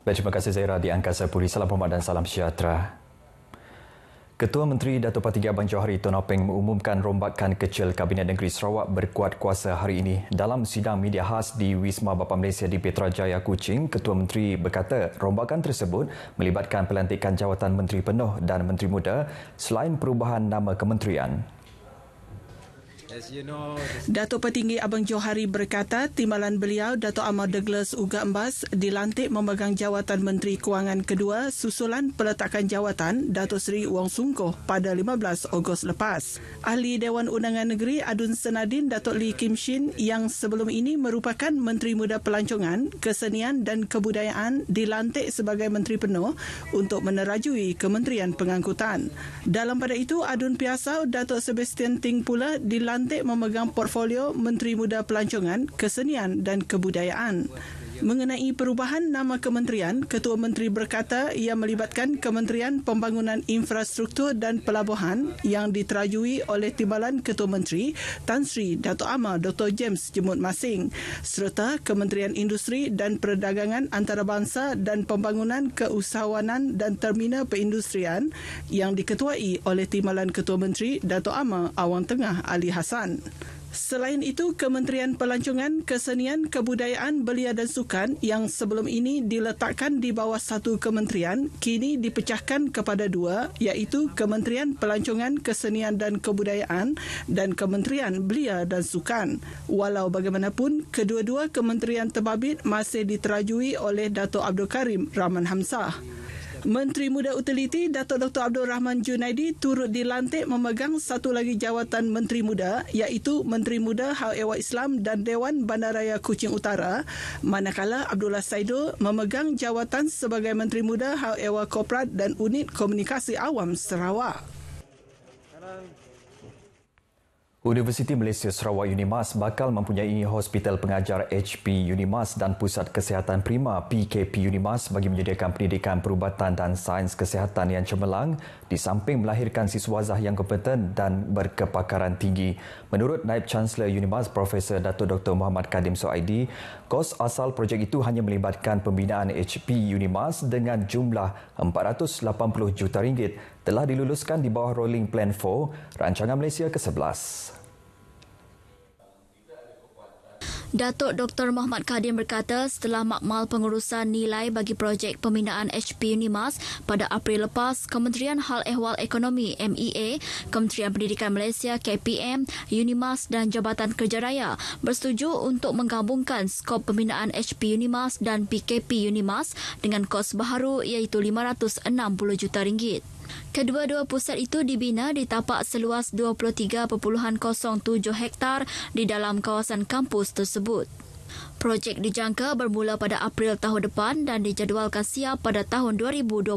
Baik, terima kasih Zaira di Angkasa Puri. Salam hormat dan salam sejahtera. Ketua Menteri Datuk Pati Abang Johari Tun Openg mengumumkan rombakan kecil Kabinet Negeri Sarawak berkuat kuasa hari ini. Dalam sidang media khas di Wisma Bapa Malaysia di Petrajaya, Kuching, Ketua Menteri berkata rombakan tersebut melibatkan pelantikan jawatan Menteri Penuh dan Menteri Muda selain perubahan nama kementerian. Datuk Petinggi Abang Johari berkata timbalan beliau Datuk Amar Douglas Uga Embas dilantik memegang jawatan Menteri Kewangan kedua susulan peletakan jawatan Datuk Sri Wong Sungkoh pada 15 Ogos lepas. Ahli Dewan Undangan Negeri Adun Senadin Datuk Lee Kim Shin yang sebelum ini merupakan Menteri Muda Pelancongan, Kesenian dan Kebudayaan dilantik sebagai Menteri Penuh untuk menerajui Kementerian Pengangkutan. Dalam pada itu Adun Piasau Datuk Sebastian Ting pula dilantik dilantik memegang portfolio Menteri Muda Pelancongan, Kesenian dan Kebudayaan. Ya. Mengenai perubahan nama kementerian, Ketua Menteri berkata ia melibatkan Kementerian Pembangunan Infrastruktur dan Pelabuhan yang diterajui oleh Timbalan Ketua Menteri Tan Sri Dato' Amar Dr. James Jemut Masing serta Kementerian Industri dan Perdagangan Antarabangsa dan Pembangunan Keusahawanan dan terminal Perindustrian yang diketuai oleh Timbalan Ketua Menteri Dato' Amar Awang Tengah Ali Hassan. Selain itu, Kementerian Pelancongan, Kesenian, Kebudayaan, Belia dan Sukan yang sebelum ini diletakkan di bawah satu kementerian, kini dipecahkan kepada dua, iaitu Kementerian Pelancongan, Kesenian dan Kebudayaan dan Kementerian Belia dan Sukan. Walau bagaimanapun, kedua-dua kementerian terbabit masih diterajui oleh Dato' Abdul Karim Rahman Hamzah. Menteri Muda Utiliti Datuk Dr. Abdul Rahman Junaidi turut dilantik memegang satu lagi jawatan Menteri Muda iaitu Menteri Muda Hal Ehwal Islam dan Dewan Bandaraya Kuching Utara manakala Abdullah Saido memegang jawatan sebagai Menteri Muda Hal Ehwal Korporat dan Unit Komunikasi Awam Sarawak. Universiti Malaysia Sarawak Unimas bakal mempunyai hospital pengajar HP Unimas dan pusat kesihatan prima PKP Unimas bagi menyediakan pendidikan perubatan dan sains kesihatan yang cemerlang di samping melahirkan siswazah yang kompeten dan berkepakaran tinggi. Menurut Naib Chancellor Unimas Profesor Datuk Dr Muhammad Kadim Soaidi, kos asal projek itu hanya melibatkan pembinaan HP Unimas dengan jumlah 480 juta ringgit telah diluluskan di bawah Rolling Plan 4, Rancangan Malaysia ke-11. Datuk Dr. Muhammad Kadim berkata setelah makmal pengurusan nilai bagi projek pembinaan HP Unimas pada April lepas, Kementerian Hal Ehwal Ekonomi MEA, Kementerian Pendidikan Malaysia KPM, Unimas dan Jabatan Kerja Raya bersetuju untuk menggabungkan skop pembinaan HP Unimas dan PKP Unimas dengan kos baru iaitu RM560 juta. Ringgit. Kedua-dua pusat itu dibina di tapak seluas 23.07 hektar di dalam kawasan kampus tersebut. Projek dijangka bermula pada April tahun depan dan dijadualkan siap pada tahun 2024.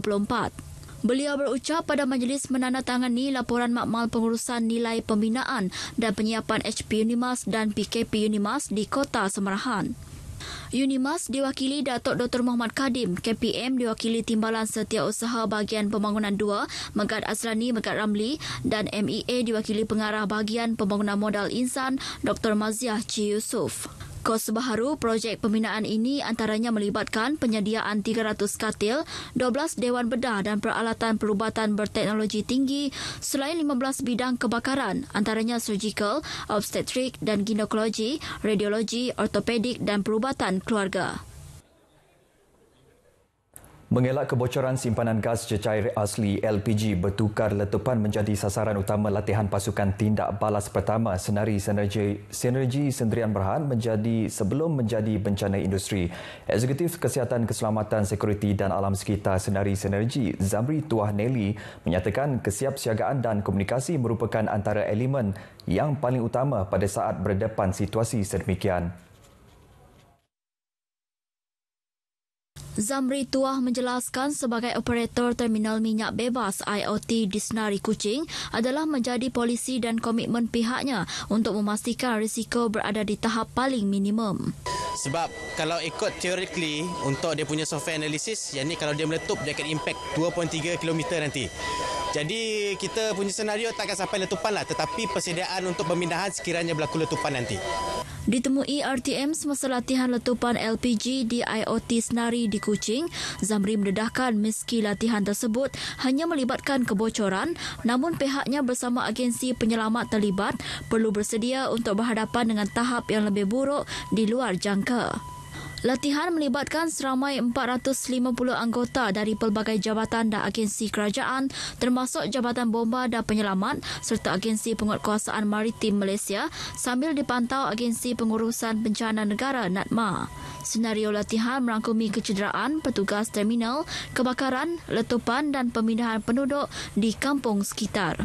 Beliau berucap pada majlis menandatangani laporan makmal pengurusan nilai pembinaan dan penyiapan HP Unimas dan PKP Unimas di Kota Semerahan. Unimas diwakili Datuk Dr. Muhammad Kadim, KPM diwakili Timbalan Setiausaha Bahagian Pembangunan 2, Megat Azrani, Megat Ramli dan MEA diwakili Pengarah Bahagian Pembangunan Modal Insan, Dr. Maziah C. Yusof. Kos baharu projek pembinaan ini antaranya melibatkan penyediaan 300 katil, 12 dewan bedah dan peralatan perubatan berteknologi tinggi selain 15 bidang kebakaran antaranya surgical, obstetrik dan ginekologi, radiologi, ortopedik dan perubatan keluarga. Mengelak kebocoran simpanan gas cecair asli LPG bertukar letupan menjadi sasaran utama latihan pasukan tindak balas pertama senari sinergi, sinergi sendirian berhad menjadi sebelum menjadi bencana industri. Eksekutif Kesihatan Keselamatan Sekuriti dan Alam Sekitar Senari Sinergi Zamri Tuah Neli menyatakan kesiapsiagaan dan komunikasi merupakan antara elemen yang paling utama pada saat berdepan situasi sedemikian. Zamri Tuah menjelaskan sebagai operator terminal minyak bebas IOT di Senari Kucing adalah menjadi polisi dan komitmen pihaknya untuk memastikan risiko berada di tahap paling minimum. Sebab kalau ikut theoretically untuk dia punya software analisis, yang ni kalau dia meletup dia akan impact 2.3 km nanti. Jadi kita punya senario takkan sampai letupan lah tetapi persediaan untuk pemindahan sekiranya berlaku letupan nanti. Ditemui RTM semasa latihan letupan LPG di IOT Senari di Kuching, Zamri mendedahkan meski latihan tersebut hanya melibatkan kebocoran, namun pihaknya bersama agensi penyelamat terlibat perlu bersedia untuk berhadapan dengan tahap yang lebih buruk di luar jangka. Latihan melibatkan seramai 450 anggota dari pelbagai jabatan dan agensi kerajaan termasuk Jabatan Bomba dan Penyelamat serta Agensi Penguatkuasaan Maritim Malaysia sambil dipantau Agensi Pengurusan Bencana Negara NADMA. Senario latihan merangkumi kecederaan petugas terminal, kebakaran, letupan dan pemindahan penduduk di kampung sekitar.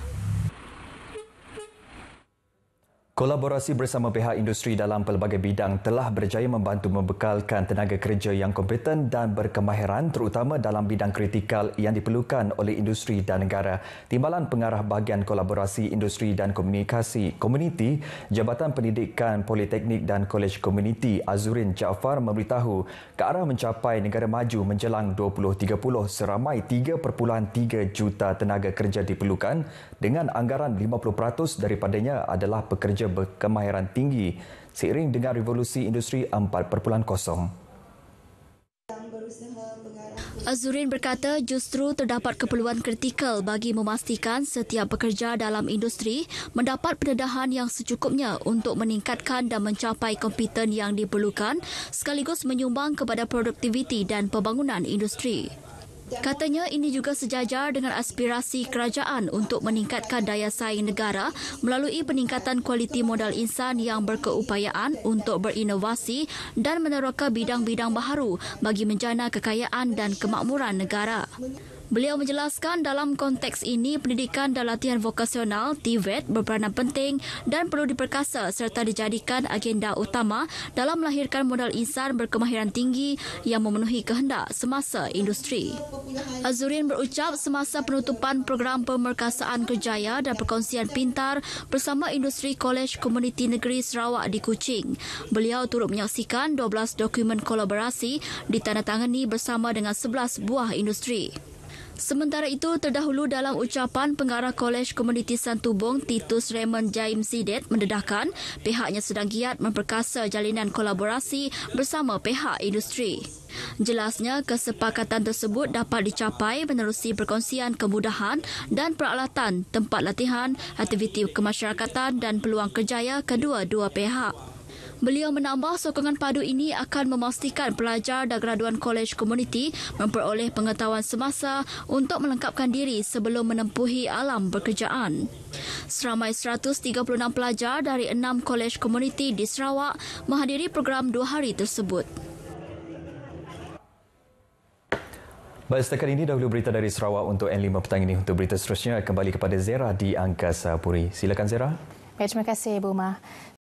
Kolaborasi bersama pihak industri dalam pelbagai bidang telah berjaya membantu membekalkan tenaga kerja yang kompeten dan berkemahiran terutama dalam bidang kritikal yang diperlukan oleh industri dan negara. Timbalan Pengarah Bahagian Kolaborasi Industri dan Komunikasi Komuniti, Jabatan Pendidikan Politeknik dan Kolej Komuniti Azurin Jaafar memberitahu ke arah mencapai negara maju menjelang 2030 seramai 3.3 juta tenaga kerja diperlukan dengan anggaran 50% daripadanya adalah pekerja berkemahiran tinggi seiring dengan revolusi industri 4.0. Azurin berkata justru terdapat keperluan kritikal bagi memastikan setiap pekerja dalam industri mendapat pendedahan yang secukupnya untuk meningkatkan dan mencapai kompeten yang diperlukan sekaligus menyumbang kepada produktiviti dan pembangunan industri. Katanya ini juga sejajar dengan aspirasi kerajaan untuk meningkatkan daya saing negara melalui peningkatan kualiti modal insan yang berkeupayaan untuk berinovasi dan meneroka bidang-bidang baharu bagi menjana kekayaan dan kemakmuran negara. Beliau menjelaskan dalam konteks ini pendidikan dan latihan vokasional TVET e berperanan penting dan perlu diperkasa serta dijadikan agenda utama dalam melahirkan modal insan berkemahiran tinggi yang memenuhi kehendak semasa industri. Azurin berucap semasa penutupan program pemerkasaan kerjaya dan perkongsian pintar bersama industri Kolej Komuniti Negeri Sarawak di Kuching. Beliau turut menyaksikan 12 dokumen kolaborasi ditandatangani bersama dengan 11 buah industri. Sementara itu, terdahulu dalam ucapan pengarah Kolej Komuniti Santubong Titus Raymond Jaim Sidet mendedahkan pihaknya sedang giat memperkasa jalinan kolaborasi bersama pihak industri. Jelasnya, kesepakatan tersebut dapat dicapai menerusi perkongsian kemudahan dan peralatan, tempat latihan, aktiviti kemasyarakatan dan peluang kerjaya kedua-dua pihak. Beliau menambah sokongan padu ini akan memastikan pelajar dan graduan kolej komuniti memperoleh pengetahuan semasa untuk melengkapkan diri sebelum menempuhi alam pekerjaan. Seramai 136 pelajar dari enam kolej komuniti di Sarawak menghadiri program dua hari tersebut. Baik, setakat ini dahulu berita dari Sarawak untuk N5 petang ini. Untuk berita seterusnya, kembali kepada Zera di Angkasa Puri. Silakan Zera. Baik, terima kasih, Ibu Mah.